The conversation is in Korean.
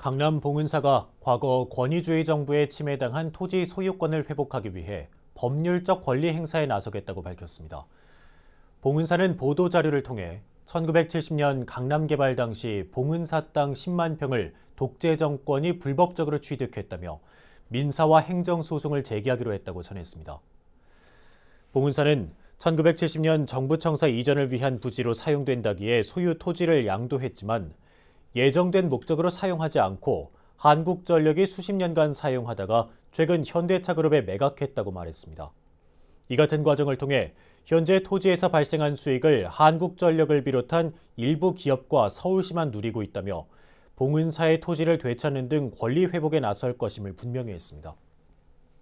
강남 봉은사가 과거 권위주의 정부에 침해당한 토지 소유권을 회복하기 위해 법률적 권리 행사에 나서겠다고 밝혔습니다. 봉은사는 보도자료를 통해 1970년 강남 개발 당시 봉은사 땅 10만 평을 독재 정권이 불법적으로 취득했다며 민사와 행정소송을 제기하기로 했다고 전했습니다. 봉은사는 1970년 정부청사 이전을 위한 부지로 사용된다기에 소유 토지를 양도했지만 예정된 목적으로 사용하지 않고 한국전력이 수십 년간 사용하다가 최근 현대차그룹에 매각했다고 말했습니다. 이 같은 과정을 통해 현재 토지에서 발생한 수익을 한국전력을 비롯한 일부 기업과 서울시만 누리고 있다며 봉은사의 토지를 되찾는 등 권리 회복에 나설 것임을 분명히 했습니다.